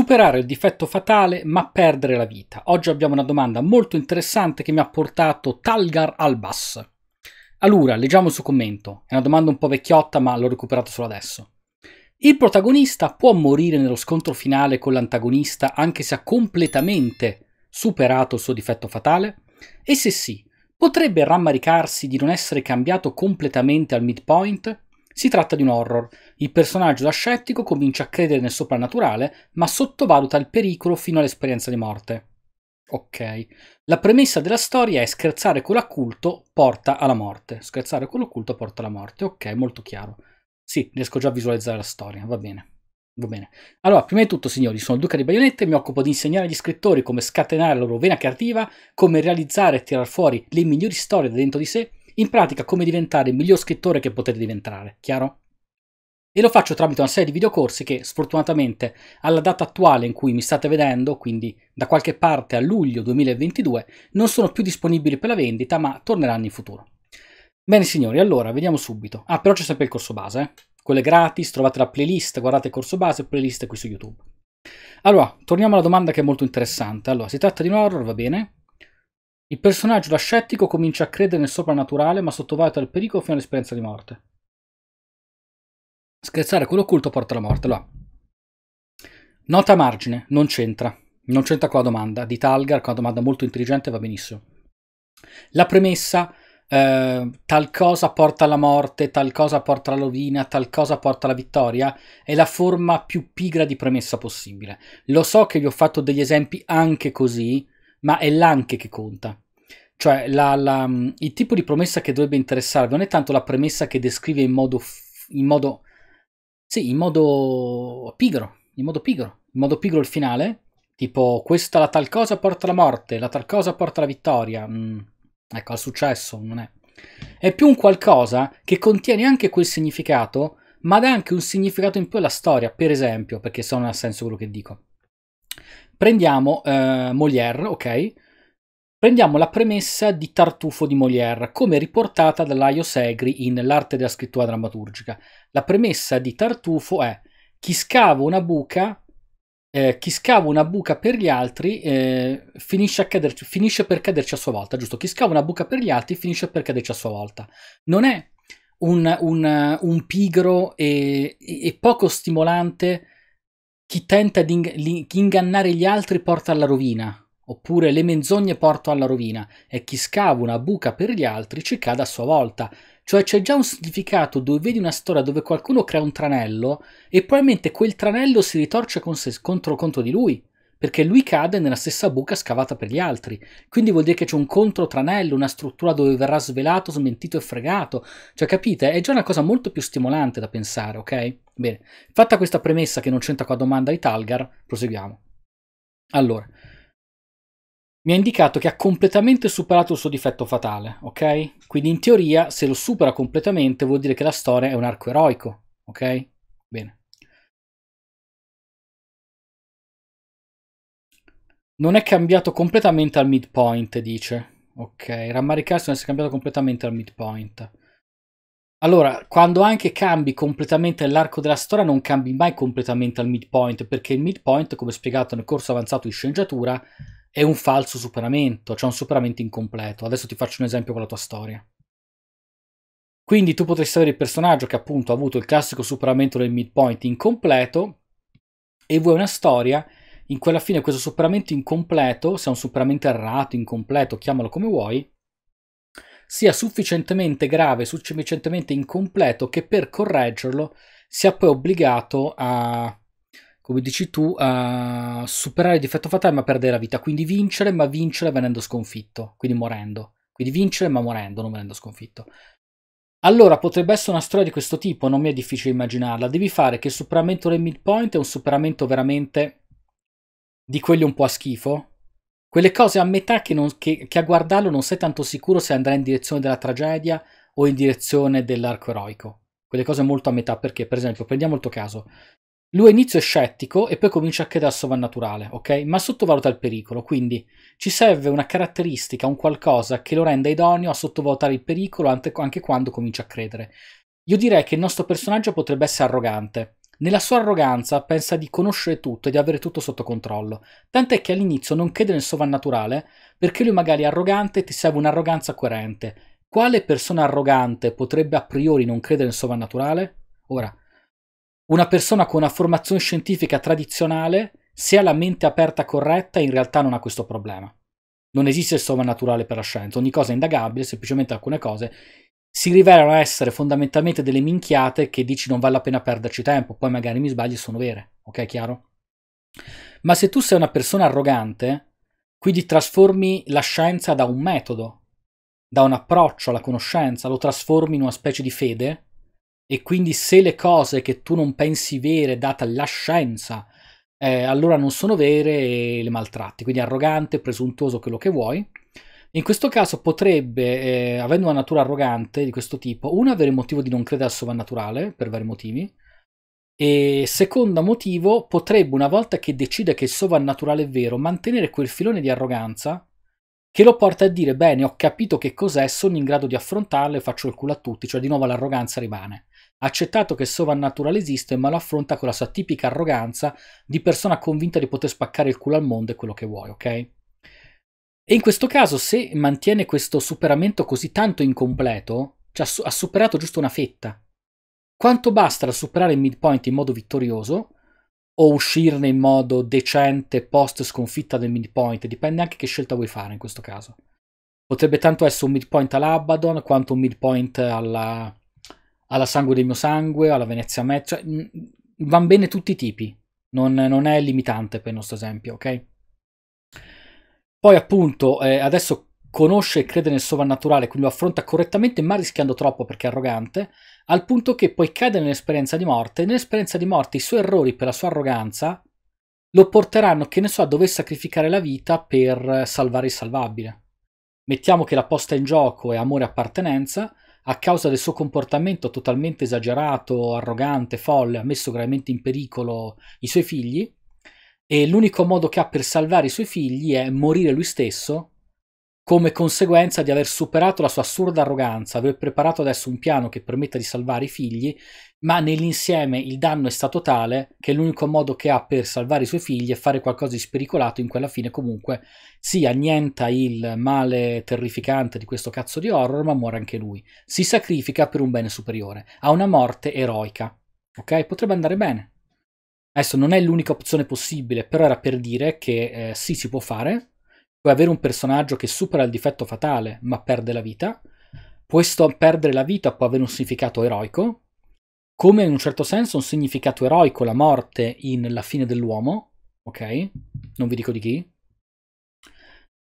Superare il difetto fatale ma perdere la vita. Oggi abbiamo una domanda molto interessante che mi ha portato Talgar Albas. Allora, leggiamo il suo commento. È una domanda un po' vecchiotta ma l'ho recuperato solo adesso. Il protagonista può morire nello scontro finale con l'antagonista anche se ha completamente superato il suo difetto fatale? E se sì, potrebbe rammaricarsi di non essere cambiato completamente al midpoint? Si tratta di un horror. Il personaggio da scettico comincia a credere nel soprannaturale, ma sottovaluta il pericolo fino all'esperienza di morte. Ok. La premessa della storia è scherzare con l'occulto porta alla morte. Scherzare con l'occulto porta alla morte. Ok, molto chiaro. Sì, riesco già a visualizzare la storia, va bene. Va bene. Allora, prima di tutto, signori, sono il Duca di Baionette e mi occupo di insegnare agli scrittori come scatenare la loro vena creativa, come realizzare e tirar fuori le migliori storie da dentro di sé in pratica, come diventare il miglior scrittore che potete diventare, chiaro? E lo faccio tramite una serie di videocorsi che sfortunatamente alla data attuale in cui mi state vedendo, quindi da qualche parte a luglio 2022, non sono più disponibili per la vendita, ma torneranno in futuro. Bene signori, allora vediamo subito. Ah, però c'è sempre il corso base, eh? quello è gratis, trovate la playlist, guardate il corso base, playlist qui su YouTube. Allora, torniamo alla domanda che è molto interessante. Allora, si tratta di un horror, va bene? Il personaggio da scettico comincia a credere nel soprannaturale ma sottovaluta il pericolo fino all'esperienza di morte. Scherzare con l'occulto porta alla morte. Allora. Nota a margine, non c'entra. Non c'entra con la domanda di Talgar, con una domanda molto intelligente va benissimo. La premessa, eh, tal cosa porta alla morte, tal cosa porta alla rovina, tal cosa porta alla vittoria, è la forma più pigra di premessa possibile. Lo so che vi ho fatto degli esempi anche così, ma è l'anche che conta. Cioè la, la, mm, il tipo di promessa che dovrebbe interessarvi non è tanto la premessa che descrive in modo, in modo, sì, in modo pigro, in modo pigro, in modo pigro il finale, tipo questa la tal cosa porta alla morte, la tal cosa porta alla vittoria, mm, ecco al successo, non è. È più un qualcosa che contiene anche quel significato, ma dà anche un significato in più alla storia, per esempio, perché se non ha senso quello che dico. Prendiamo eh, Molière, ok? Prendiamo la premessa di Tartufo di Molière, come riportata da Laio Segri in L'arte della scrittura drammaturgica. La premessa di Tartufo è chi scava una buca, eh, chi scava una buca per gli altri eh, finisce, caderci, finisce per caderci a sua volta, giusto? Chi scava una buca per gli altri finisce per caderci a sua volta. Non è un, un, un, pigro e, e, poco stimolante chi tenta di ing- ingannare gli altri porta alla rovina, oppure le menzogne portano alla rovina, e chi scava una buca per gli altri ci cade a sua volta. Cioè c'è già un significato dove vedi una storia dove qualcuno crea un tranello e probabilmente quel tranello si ritorce se- contro, contro di lui, perché lui cade nella stessa buca scavata per gli altri. Quindi vuol dire che c'è un controtranello, una struttura dove verrà svelato, smentito e fregato. Cioè capite? È già una cosa molto più stimolante da pensare, ok? Bene, fatta questa premessa che non c'entra con la domanda di Talgar, proseguiamo. Allora, mi ha indicato che ha completamente superato il suo difetto fatale, ok? Quindi in teoria se lo supera completamente vuol dire che la storia è un arco eroico, ok? Bene. Non è cambiato completamente al midpoint, dice. Ok, rammaricarsi non essere cambiato completamente al midpoint. Allora, quando anche cambi completamente l'arco della storia, non cambi mai completamente al midpoint, perché il midpoint, come spiegato nel corso avanzato di sceneggiatura, è un falso superamento, cioè un superamento incompleto. Adesso ti faccio un esempio con la tua storia. Quindi tu potresti avere il personaggio che appunto ha avuto il classico superamento del midpoint incompleto e vuoi una storia in cui alla fine questo superamento incompleto, se è un superamento errato, incompleto, chiamalo come vuoi, sia sufficientemente grave, sufficientemente incompleto che per correggerlo sia poi obbligato a, come dici tu, a superare il difetto fatale ma perdere la vita, quindi vincere ma vincere venendo sconfitto, quindi morendo, quindi vincere ma morendo, non venendo sconfitto. Allora, potrebbe essere una storia di questo tipo, non mi è difficile immaginarla. Devi fare che il superamento del midpoint è un superamento veramente di quelli un po' a schifo, quelle cose a metà che, non, che, che a guardarlo non sei tanto sicuro se andrà in direzione della tragedia o in direzione dell'arco eroico. Quelle cose molto a metà perché, per esempio, prendiamo il tuo caso. Lui all'inizio è scettico e poi comincia a credere al sovrannaturale, ok? Ma sottovaluta il pericolo, quindi ci serve una caratteristica, un qualcosa che lo renda idoneo a sottovalutare il pericolo anche quando comincia a credere. Io direi che il nostro personaggio potrebbe essere arrogante, nella sua arroganza pensa di conoscere tutto e di avere tutto sotto controllo, tant'è che all'inizio non crede nel sovrannaturale perché lui magari è arrogante e ti serve un'arroganza coerente. Quale persona arrogante potrebbe a priori non credere nel sovrannaturale? Ora, una persona con una formazione scientifica tradizionale, se ha la mente aperta corretta, in realtà non ha questo problema. Non esiste il sovrannaturale per la scienza, ogni cosa è indagabile, semplicemente alcune cose si rivelano essere fondamentalmente delle minchiate che dici non vale la pena perderci tempo, poi magari mi sbagli sono vere, ok, chiaro? Ma se tu sei una persona arrogante, quindi trasformi la scienza da un metodo, da un approccio alla conoscenza, lo trasformi in una specie di fede e quindi se le cose che tu non pensi vere data la scienza, eh, allora non sono vere e le maltratti, quindi arrogante, presuntuoso, quello che vuoi. In questo caso potrebbe, eh, avendo una natura arrogante di questo tipo, una avere il motivo di non credere al sovrannaturale per vari motivi. E secondo motivo, potrebbe una volta che decide che il sovrannaturale è vero, mantenere quel filone di arroganza che lo porta a dire bene, ho capito che cos'è, sono in grado di affrontarlo e faccio il culo a tutti, cioè di nuovo l'arroganza rimane. accettato che il sovrannaturale esiste, ma lo affronta con la sua tipica arroganza di persona convinta di poter spaccare il culo al mondo e quello che vuoi, ok? E in questo caso, se mantiene questo superamento così tanto incompleto, cioè ha superato giusto una fetta, quanto basta da superare il midpoint in modo vittorioso o uscirne in modo decente post sconfitta del midpoint? Dipende anche che scelta vuoi fare in questo caso. Potrebbe tanto essere un midpoint all'Abaddon quanto un midpoint alla, alla Sangue del mio sangue, alla Venezia Match. Cioè, vanno bene tutti i tipi. Non, non è limitante per il nostro esempio, ok? Poi appunto eh, adesso conosce e crede nel sovrannaturale, quindi lo affronta correttamente ma rischiando troppo perché è arrogante, al punto che poi cade nell'esperienza di morte e nell'esperienza di morte i suoi errori per la sua arroganza lo porteranno, che ne so, a dover sacrificare la vita per salvare il salvabile. Mettiamo che la posta in gioco è amore e appartenenza, a causa del suo comportamento totalmente esagerato, arrogante, folle, ha messo gravemente in pericolo i suoi figli, e l'unico modo che ha per salvare i suoi figli è morire lui stesso come conseguenza di aver superato la sua assurda arroganza, aver preparato adesso un piano che permetta di salvare i figli, ma nell'insieme il danno è stato tale che l'unico modo che ha per salvare i suoi figli è fare qualcosa di spericolato in quella fine comunque si annienta il male terrificante di questo cazzo di horror, ma muore anche lui. Si sacrifica per un bene superiore, ha una morte eroica. Ok? Potrebbe andare bene. Adesso non è l'unica opzione possibile, però era per dire che eh, sì, si può fare. Puoi avere un personaggio che supera il difetto fatale ma perde la vita. Questo perdere la vita può avere un significato eroico, come in un certo senso un significato eroico la morte in La fine dell'uomo, ok? Non vi dico di chi.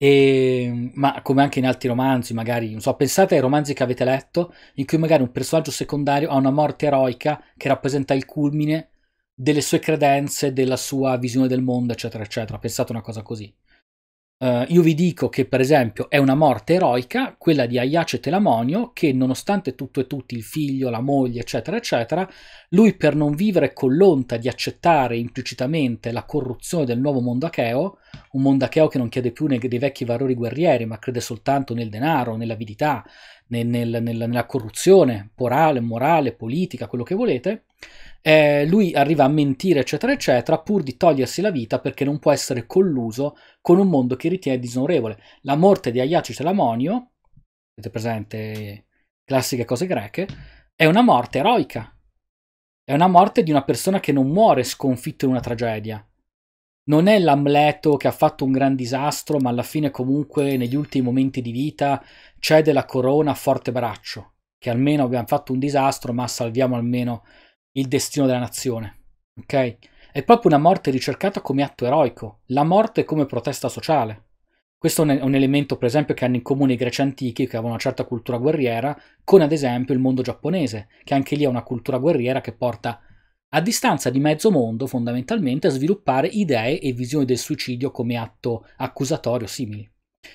E, ehm, ma come anche in altri romanzi, magari, non so, pensate ai romanzi che avete letto in cui magari un personaggio secondario ha una morte eroica che rappresenta il culmine delle sue credenze, della sua visione del mondo, eccetera, eccetera. Pensate una cosa così. Uh, io vi dico che, per esempio, è una morte eroica quella di Aiace Telamonio, che nonostante tutto e tutti, il figlio, la moglie, eccetera, eccetera, lui per non vivere con l'onta di accettare implicitamente la corruzione del nuovo mondo acheo, un mondo acheo che non chiede più dei vecchi valori guerrieri, ma crede soltanto nel denaro, nell'avidità, nel, nel, nella corruzione morale, morale, politica, quello che volete, eh, lui arriva a mentire, eccetera, eccetera, pur di togliersi la vita perché non può essere colluso con un mondo che ritiene disonorevole. La morte di Aiaci Telamonio, avete presente classiche cose greche, è una morte eroica. È una morte di una persona che non muore sconfitto in una tragedia. Non è l'Amleto che ha fatto un gran disastro, ma alla fine comunque negli ultimi momenti di vita cede la corona a forte braccio, che almeno abbiamo fatto un disastro, ma salviamo almeno il destino della nazione. Ok? È proprio una morte ricercata come atto eroico, la morte come protesta sociale. Questo è un elemento, per esempio, che hanno in comune i greci antichi, che avevano una certa cultura guerriera, con ad esempio il mondo giapponese, che anche lì ha una cultura guerriera che porta a distanza di mezzo mondo, fondamentalmente, a sviluppare idee e visioni del suicidio come atto accusatorio simili.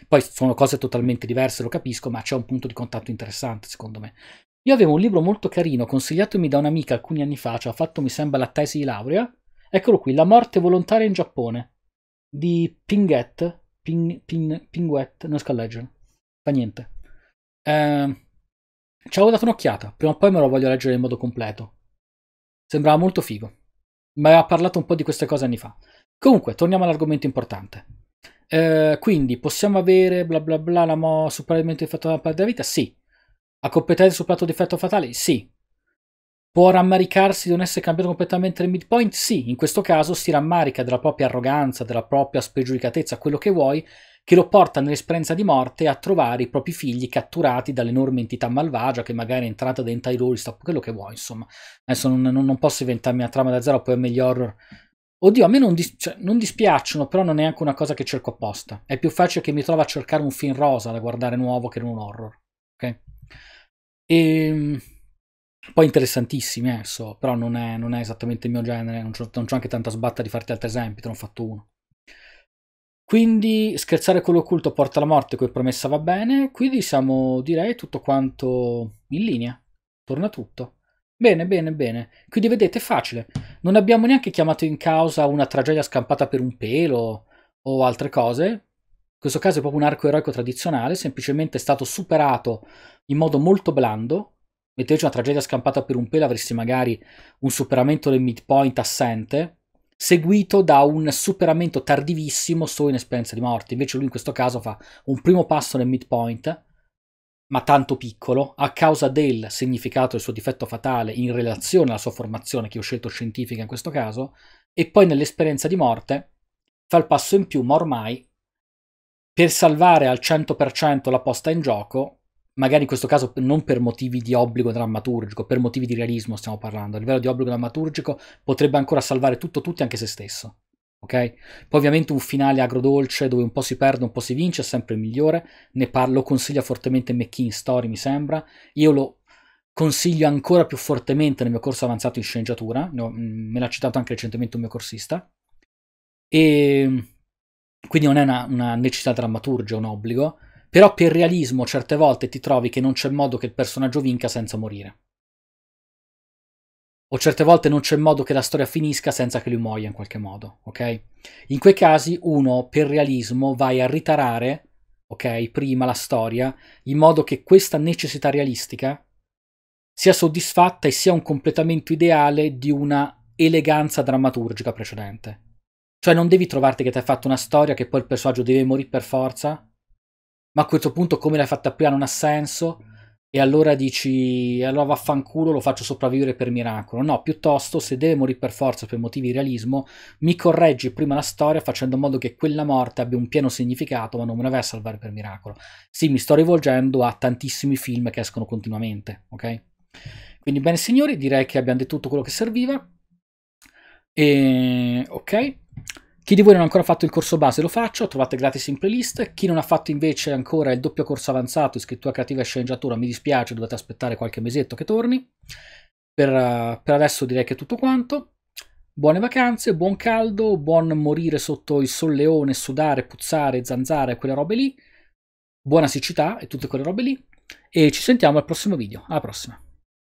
Poi sono cose totalmente diverse, lo capisco, ma c'è un punto di contatto interessante, secondo me. Io avevo un libro molto carino consigliatomi da un'amica alcuni anni fa, ci ha fatto mi sembra la tesi di laurea. Eccolo qui, La morte volontaria in Giappone, di Pinguet, Ping, Ping, Pinguet, non riesco a leggere, fa niente. Eh, ci avevo dato un'occhiata, prima o poi me lo voglio leggere in modo completo. Sembrava molto figo. Ma aveva parlato un po' di queste cose anni fa. Comunque, torniamo all'argomento importante. Eh, quindi, possiamo avere bla bla bla la mo- superamento di fatto della parte della vita? Sì. Ha competenza sul plato di effetto fatale? Sì. Può rammaricarsi di non essere cambiato completamente il midpoint? Sì, in questo caso si rammarica della propria arroganza, della propria spregiudicatezza, quello che vuoi, che lo porta nell'esperienza di morte a trovare i propri figli catturati dall'enorme entità malvagia che magari è entrata dentro ai loro, quello che vuoi, insomma. Adesso non, non, non posso inventarmi una trama da zero, poi è meglio horror Oddio, a me non, dis- cioè, non, dispiacciono, però non è neanche una cosa che cerco apposta. È più facile che mi trovo a cercare un film rosa da guardare nuovo che non un horror. E, ehm, poi interessantissimi, eh, so, però non è, non è, esattamente il mio genere, non c'ho, non c'ho anche tanta sbatta di farti altri esempi, te ne ho fatto uno. Quindi scherzare con l'occulto porta alla morte, come promessa va bene, quindi siamo direi tutto quanto in linea, torna tutto. Bene, bene, bene. Quindi vedete, è facile. Non abbiamo neanche chiamato in causa una tragedia scampata per un pelo o altre cose, questo caso è proprio un arco eroico tradizionale, semplicemente è stato superato in modo molto blando. Metteteci una tragedia scampata per un pelo, avresti magari un superamento del midpoint assente, seguito da un superamento tardivissimo solo in esperienza di morte. Invece lui in questo caso fa un primo passo nel midpoint, ma tanto piccolo, a causa del significato del suo difetto fatale in relazione alla sua formazione, che ho scelto scientifica in questo caso, e poi nell'esperienza di morte fa il passo in più, ma ormai per salvare al 100% la posta in gioco, magari in questo caso non per motivi di obbligo drammaturgico, per motivi di realismo stiamo parlando, a livello di obbligo drammaturgico potrebbe ancora salvare tutto tutti anche se stesso. Okay? Poi ovviamente un finale agrodolce dove un po' si perde, un po' si vince è sempre il migliore, ne parlo, consiglia fortemente McKean Story mi sembra, io lo consiglio ancora più fortemente nel mio corso avanzato in sceneggiatura, no, mm, me l'ha citato anche recentemente un mio corsista, e ehm, quindi non è una, una necessità drammaturgia, un obbligo, però per realismo certe volte ti trovi che non c'è modo che il personaggio vinca senza morire. O certe volte non c'è modo che la storia finisca senza che lui muoia in qualche modo, ok? In quei casi uno per realismo vai a ritarare, ok, prima la storia, in modo che questa necessità realistica sia soddisfatta e sia un completamento ideale di una eleganza drammaturgica precedente. Cioè non devi trovarti che ti hai fatto una storia che poi il personaggio deve morire per forza, ma a questo punto come l'hai fatta prima ah, non ha senso, e allora dici, allora vaffanculo, lo faccio sopravvivere per miracolo. No, piuttosto, se deve morire per forza per motivi di realismo, mi correggi prima la storia facendo in modo che quella morte abbia un pieno significato, ma non me la vai a salvare per miracolo. Sì, mi sto rivolgendo a tantissimi film che escono continuamente, ok? Quindi, bene signori, direi che abbiamo detto tutto quello che serviva. E, ok, chi di voi non ha ancora fatto il corso base lo faccio, trovate gratis in playlist. Chi non ha fatto invece ancora il doppio corso avanzato, scrittura creativa e sceneggiatura, mi dispiace, dovete aspettare qualche mesetto che torni. Per, eh, per adesso direi che è tutto quanto. Buone vacanze, buon caldo, buon morire sotto il solleone, sudare, puzzare, zanzare, quelle robe lì. Buona siccità e tutte quelle robe lì. E ci sentiamo al prossimo video. Alla prossima.